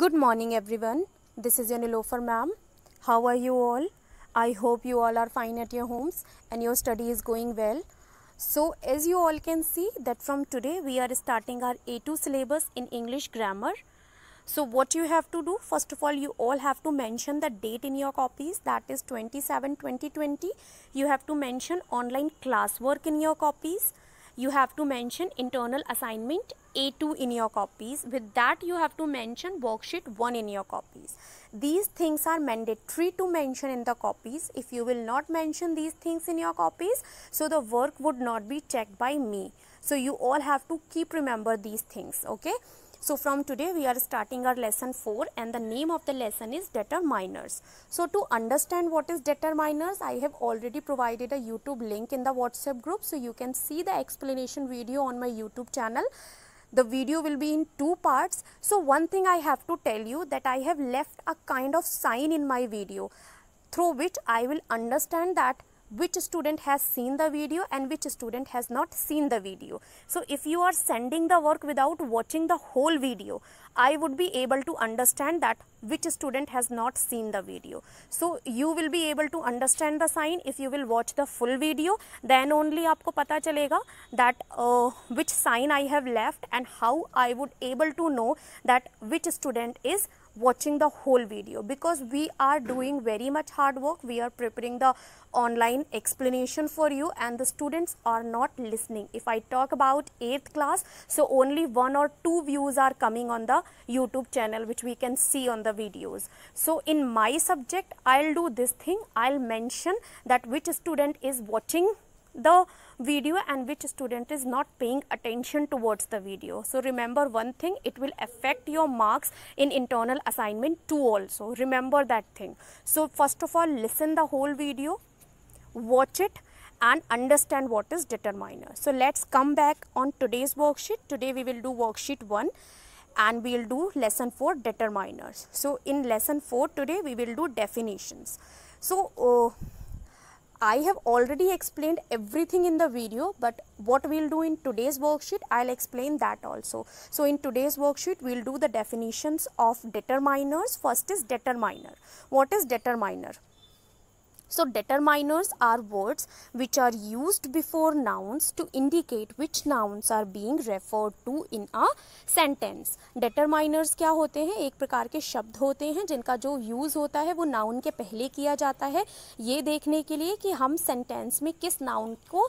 Good morning everyone. This is your Lofer, ma'am. How are you all? I hope you all are fine at your homes and your study is going well. So as you all can see that from today we are starting our A2 syllabus in English grammar. So what you have to do, first of all, you all have to mention the date in your copies that is 27 2020. You have to mention online classwork in your copies you have to mention internal assignment A2 in your copies. With that you have to mention worksheet 1 in your copies. These things are mandatory to mention in the copies. If you will not mention these things in your copies, so the work would not be checked by me. So you all have to keep remember these things, okay? So from today we are starting our lesson 4 and the name of the lesson is determiners. So to understand what is determiners I have already provided a YouTube link in the WhatsApp group so you can see the explanation video on my YouTube channel the video will be in two parts so one thing i have to tell you that i have left a kind of sign in my video through which i will understand that which student has seen the video and which student has not seen the video. So if you are sending the work without watching the whole video I would be able to understand that which student has not seen the video. So you will be able to understand the sign if you will watch the full video then only आपको पता चलेगा that uh, which sign I have left and how I would able to know that which student is watching the whole video because we are doing very much hard work we are preparing the online explanation for you and the students are not listening if i talk about 8th class so only one or two views are coming on the YouTube channel which we can see on the videos. So in my subject, I'll do this thing. I'll mention that which student is watching the video and which student is not paying attention towards the video. So remember one thing, it will affect your marks in internal assignment too. also. Remember that thing. So first of all, listen the whole video, watch it and understand what is determiner. So let's come back on today's worksheet. Today we will do worksheet 1 and we will do lesson 4 determiners. So, in lesson 4 today we will do definitions. So, uh, I have already explained everything in the video but what we will do in today's worksheet I will explain that also. So, in today's worksheet we will do the definitions of determiners. First is determiner. What is determiner? So determiners are words which are used before nouns to indicate which nouns are being referred to in a sentence. Determiners kya hote hain ek prakar ke shabd hote hain jinka jo use hota hai wo noun ke pehle kiya jata hai ye dekhne ke liye ki hum sentence mein kis noun ko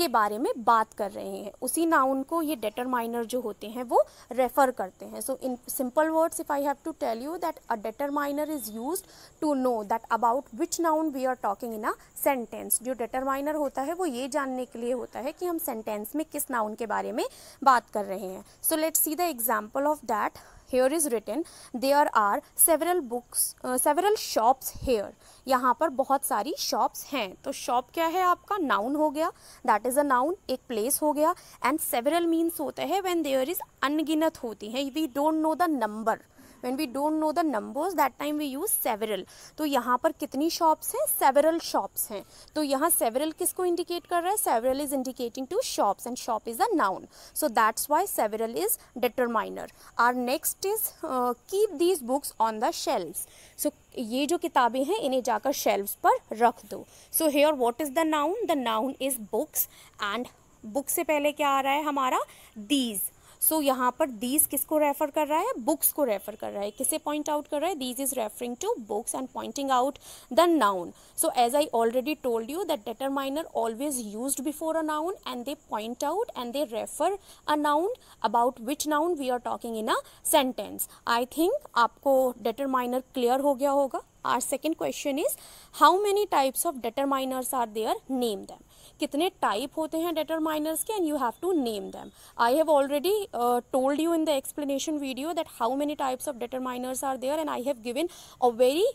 के बारे में बात कर रहे हैं उसी noun को ये डेटरमाइनर जो होते हैं वो रेफ़र करते हैं so in simple words if I have to tell you that a determiner is use to know that about which noun we are talking in a sentence जो डेटरमाइनर होता है वो ये जानने के लिए होता है कि हम सेंटेंस में किस नाउन के बारे में बात कर रहे हैं so let see the example of that here is written there are several books several shops here यहाँ पर बहुत सारी शॉप्स हैं तो शॉप क्या है आपका नाउन हो गया दैट इज़ अ नाउन एक प्लेस हो गया एंड सेवरल मीन्स होते हैं वेन देयर इज़ अनगिनत होती हैं we don't know the number when we don't know the numbers that time we use several तो यहाँ पर कितनी शॉप्स हैं सेवरल शॉप्स हैं तो यहाँ सेवरल किस को इंडिकेट कर रहा है several is indicating to shops and shop is a noun so that's why several is determiner are next is keep these books on the shelves सो ये जो किताबें हैं इन्हें जाकर शेल्व्स पर रख दो so here what is the noun the noun is books and book से पहले क्या आ रहा है हमारा दीज सो so, यहाँ पर दीज किसको रेफर कर रहा है बुक्स को रेफर कर रहा है किसे पॉइंट आउट कर रहा है these is referring to books and pointing out the noun so as I already told you that determiner always use before a noun and they point out and they refer a noun about which noun we are talking in a sentence I think आपको determiner clear हो गया होगा are second question is how many types of determiners are there name them कितने type होते हैं determiners के and you have to name them I have already told you in the explanation video that how many types of determiners are there and I have given a very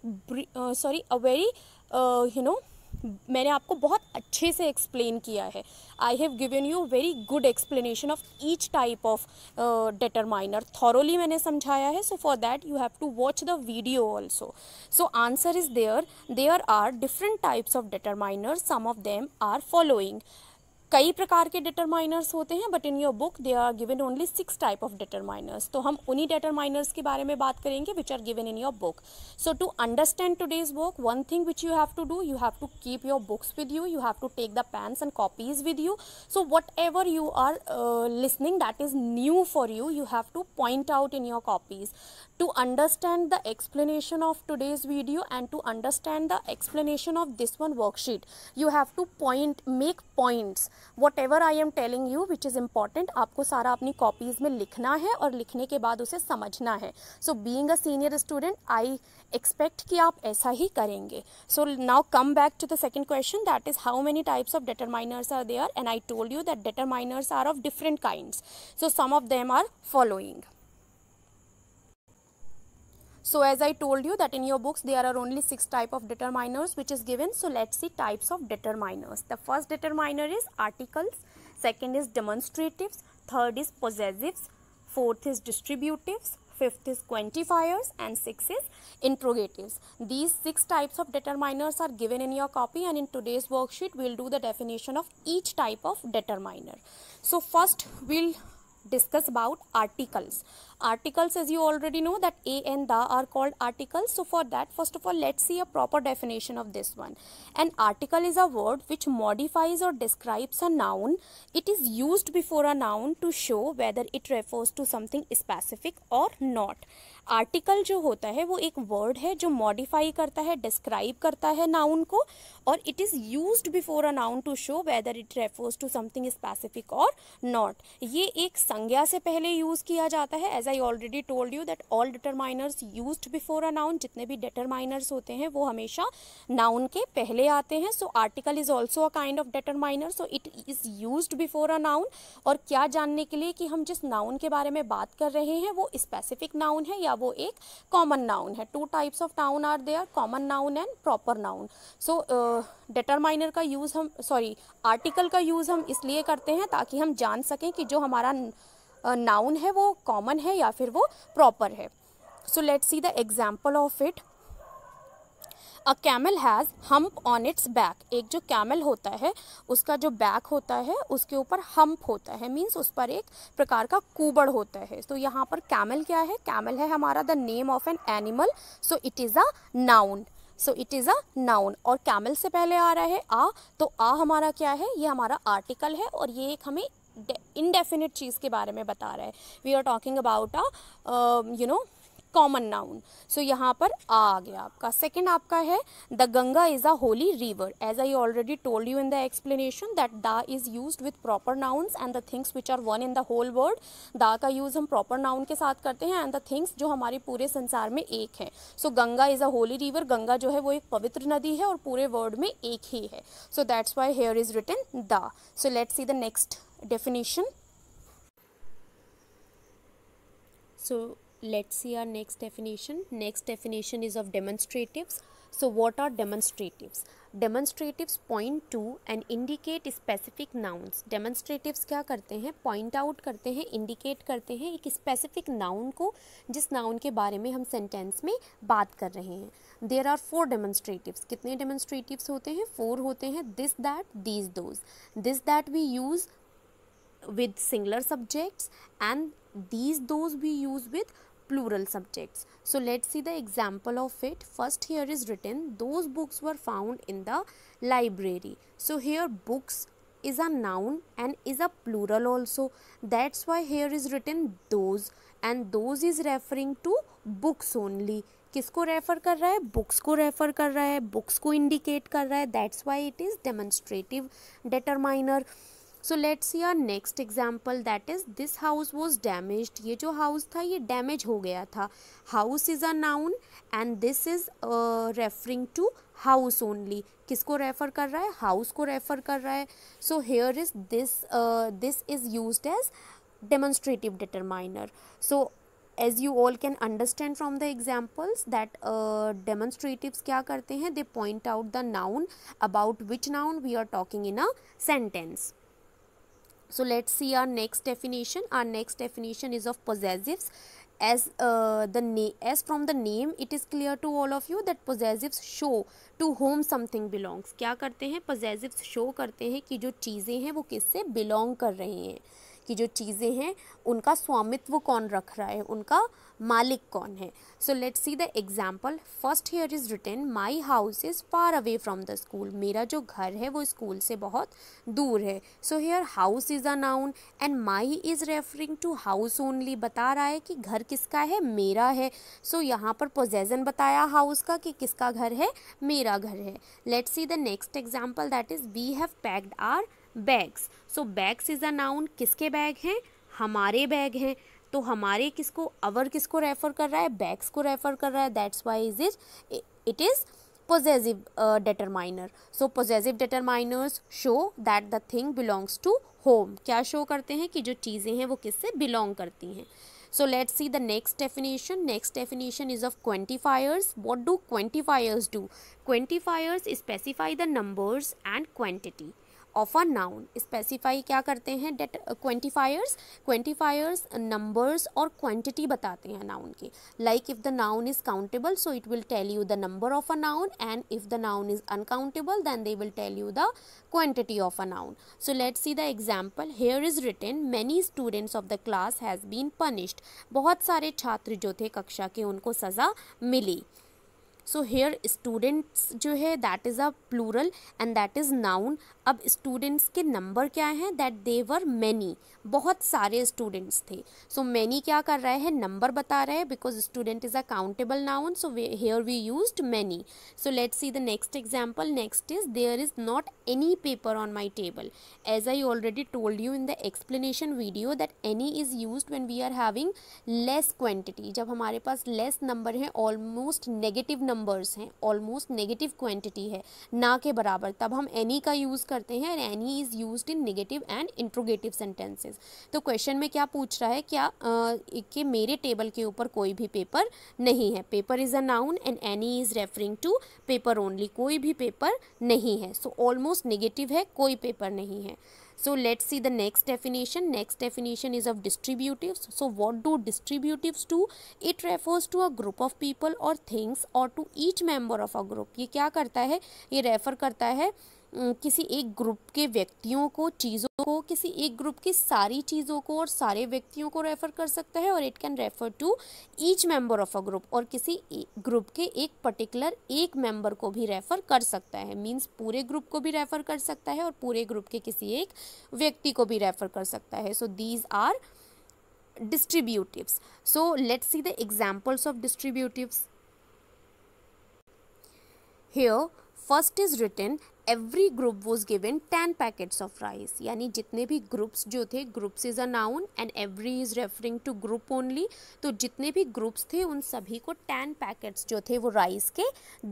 sorry a very you know मैंने आपको बहुत अच्छे से explain किया है I have given you very good explanation of each type of determiner thoroughly मैंने समझाया है so for that you have to watch the video also so answer is there there are different types of determiner some of them are following कई प्रकार के determiners होते हैं but in your book they are given only six type of determiners तो हम उन्हीं determiners के बारे में बात करेंगे which are given in your book so to understand today's book one thing which you have to do you have to keep your books with you you have to take the pens and copies with you so whatever you are listening that is new for you you have to point out in your copies to understand the explanation of today's video and to understand the explanation of this one worksheet you have to point make points whatever I am telling you which is important आपको सारा अपनी copies में लिखना है और लिखने के बाद उसे समझना है so being a senior student I expect कि आप ऐसा ही करेंगे so now come back to the second question that is how many types of determiners are there and I told you that determiners are of different kind so some of them are following So as I told you that in your books there are only six type of determiners which is given. So let's see types of determiners. The first determiner is articles, second is demonstratives, third is possessives, fourth is distributives, fifth is quantifiers and sixth is interrogatives. These six types of determiners are given in your copy and in today's worksheet we'll do the definition of each type of determiner. So first we'll discuss about articles. Articles as you already know that a and the are called articles. So for that first of all let's see a proper definition of this one. An article is a word which modifies or describes a noun. It is used before a noun to show whether it refers to something specific or not. Article जो होता है वो एक word है जो modify करता है describe करता है नाउन को और it is use before a noun to show whether it refers to something specific or not ये एक संज्ञा से पहले यूज़ किया जाता है as as I already told you that all determiners use before a noun जितने भी डिटरमाइनर्स होते हैं वो हमेशा नाउन के पहले आते हैं so article is also a kind of determiner so it is use before a noun और क्या जानने के लिए कि हम जिस नाउन के बारे में बात कर रहे हैं वो स्पेसिफिक नाउन है या वो एक कॉमन नाउन है two types of noun are there common noun and proper noun so determiner का यूज़ हम सॉरी आर्टिकल का यूज़ हम इसलिए करते हैं ताकि हम जान सकें कि जो हमारा नाउन है वो कॉमन है या फिर वो प्रॉपर है so let see the example of it a camel has hump on its back एक जो कैमल होता है उसका जो बैक होता है उसके ऊपर हम्प होता है मीन्स उस पर एक प्रकार का कूबड़ होता है तो यहाँ पर कैमल क्या है कैमल है हमारा the name of an animal so it is a noun so it is a noun और कैमल से पहले आ रहा है आ तो आ हमारा क्या है ये हमारा आर्टिकल है और ये एक हमें इनडेफिनिट चीज़ के बारे में बता रहा है we are talking about a you know common noun सो यहाँ पर आ गया आपका सेकेंड आपका है the Ganga is a holy river as I already told you in the explanation that the is use with proper nouns and the things which are one in the whole world the का use हम proper noun के साथ करते हैं and the things जो हमारे पूरे संसार में एक है so Ganga is a holy river Ganga जो है वो एक पवित्र नदी है और पूरे वर्ल्ड में एक ही है so that's why here is written the so let see the next definition so let's see our next definition next definition is of demonstratives so what are demonstratives demonstratives point to and indicate specific nouns demonstratives kya karte hain point out karte hain indicate karte hain ek specific noun ko jis noun ke bare mein hum sentence mein baat kar rahe hain there are four demonstratives kitne demonstratives hote hain four hote hain this that these those this that we use with singular subjects and these those we use with plural subjects. So let's see the example of it. First here is written those books were found in the library. So here books is a noun and is a plural also. That's why here is written those and those is referring to books only. किसको refer कर रहा है books को refer कर रहा है books को indicate कर रहा है that's why it is demonstrative determiner so let's see our next example that is this house was damaged. ये जो हाउस था ये डैमेज हो गया था house is a noun and this is referring to house only किसको refer कर रहा है हाउस को रेफर कर रहा है so here is this this is use as demonstrative determiner so as you all can understand from the examples that uh, demonstratives kya karte hain they point out the noun about which noun we are talking in a sentence So let's see our next definition. Our next definition is of possessives. As uh, the na as from the name, it is clear to all of you that possessives show to whom something belongs. क्या करते हैं Possessives show करते हैं कि जो चीज़ें हैं वो किससे belong कर रही हैं कि जो चीज़ें हैं उनका स्वामित्व कौन रख रहा है उनका मालिक कौन है so let's see the example first here is return my house is far away from the school मेरा जो घर है वो स्कूल से बहुत दूर है so here house is a noun and my is referring to house only बता रहा है कि घर किसका है मेरा है सो so, यहाँ पर पोजेजन बताया हाउस का कि किसका घर है मेरा घर है let's see the next example that is we have packed our bags so bags is a noun किसके बैग हैं हमारे बैग हैं तो हमारे किसको अवर किसको रेफर कर रहा है बैग्स को रेफर कर रहा है that's why is is it is possessive determiner so possessive determiners show that the thing belongs to whom क्या शो करते हैं कि जो चीज़ें हैं वो किससे बिलोंग करती हैं so let see the next definition next definition is of quantifiers what do quantifiers do quantifiers specify the numbers and quantity of a noun specify क्या करते हैं डेट क्वेंटिफायर्स क्वेंटिफायर्स नंबर्स और क्वांटिटी बताते हैं noun के like if the noun is countable so it will tell you the number of a noun and if the noun is uncountable then they will tell you the quantity of a noun so let see the example here is written many students of the class has been punished बहुत सारे छात्र जो थे कक्षा के उनको सज़ा मिली so here students जो है that is a plural and that is noun अब स्टूडेंट्स के नंबर क्या हैं दैट देवर मैनी बहुत सारे स्टूडेंट्स थे सो so, मैनी क्या कर रहा है नंबर बता रहा है because student is a countable noun so here we use many so let see the next example next is there is not any paper on my table as I already told you in the explanation video that any is use when we are having less quantity जब हमारे पास less number हैं almost negative numbers हैं almost negative quantity है ना के बराबर तब हम एनी का यूज़ कर करते हैं any is use in negative and interrogative sentences तो क्वेश्चन में क्या पूछ रहा है क्या uh, कि मेरे टेबल के ऊपर कोई भी पेपर नहीं है paper is a noun and any is referring to paper only कोई भी पेपर नहीं है सो ऑलमोस्ट निगेटिव है कोई पेपर नहीं है so let see the next definition next definition is of distributive so what do distributive to it refers to a group of people or things or to each member of a group ये क्या करता है ये refer करता है uh, किसी एक group के व्यक्तियों को चीज़ों को किसी एक ग्रुप की सारी चीज़ों को और सारे व्यक्तियों को रेफ़र कर सकता है or it can refer to each member of a group और किसी ग्रुप के एक पर्टिकुलर एक मेंबर को भी रेफ़र कर सकता है मीन्स पूरे ग्रुप को भी रेफ़र कर सकता है और पूरे ग्रुप के किसी एक व्यक्ति को भी रेफ़र कर सकता है so these are distributive so let see the examples of distributive here first is return every group was given ten packets of rice यानी जितने भी ग्रुप्स जो थे groups is a noun and every is referring to group only तो जितने भी groups थे उन सभी को टेन पैकेट्स जो थे वो राइस के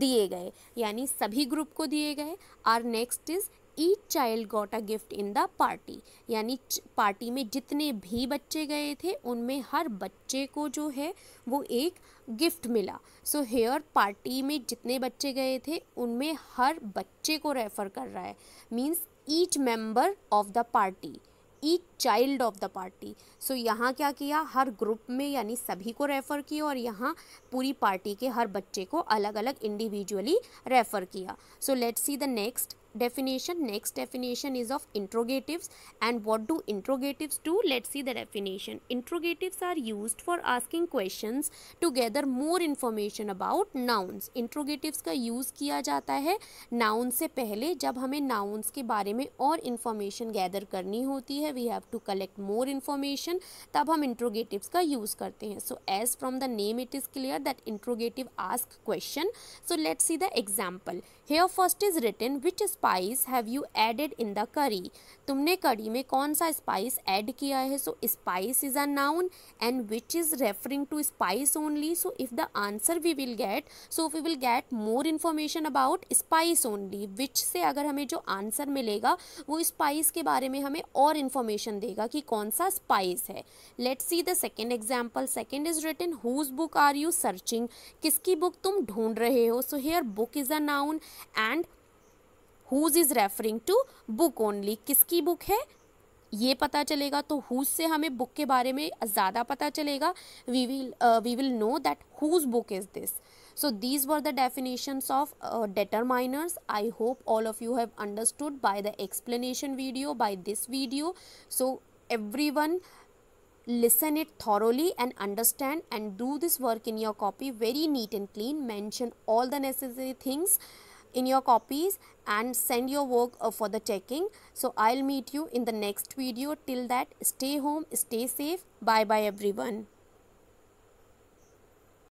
दिए गए यानी सभी ग्रुप को दिए गए और next is each child got a gift in the party यानी पार्टी में जितने भी बच्चे गए थे उनमें हर बच्चे को जो है वो एक गिफ्ट मिला सो हेयर पार्टी में जितने बच्चे गए थे उनमें हर बच्चे को रेफ़र कर रहा है means each member of the party each child of the party so यहाँ क्या किया हर ग्रुप में यानी सभी को रेफ़र किया और यहाँ पूरी पार्टी के हर बच्चे को अलग अलग इंडिविजुअली रेफ़र किया so let see the next definition next definition is of interrogatives and what do interrogatives do let's see the definition interrogatives are used for asking questions to gather more information about nouns interrogatives ka use kiya jata hai noun se pehle jab hame nouns ke bare mein aur information gather karni hoti hai we have to collect more information tab hum interrogatives ka use karte hain so as from the name it is clear that interrogative ask question so let's see the example Here first is written which spice have you added in the curry. तुमने कड़ी में कौन सा spice add किया है so spice is a noun and which is referring to spice only so if the answer we will get so we will get more information about spice only which से अगर हमें जो answer मिलेगा वो spice के बारे में हमें और इन्फॉर्मेशन देगा कि कौन सा स्पाइस है let see the second example second is written whose book are you searching किसकी बुक तुम ढूंढ रहे हो so here book is a noun and whose is referring to book only किसकी बुक है ये पता चलेगा तो हुज से हमें बुक के बारे में ज़्यादा पता चलेगा we will we will know that whose book is this so these were the definition of determiners I hope all of you have understood by the explanation video by this video so every one listen it thoroughly and understand and do this work in your copy very neat and clean mention all the necessary things in your copies and send your work uh, for the checking. So I'll meet you in the next video. Till that, stay home, stay safe. Bye bye everyone.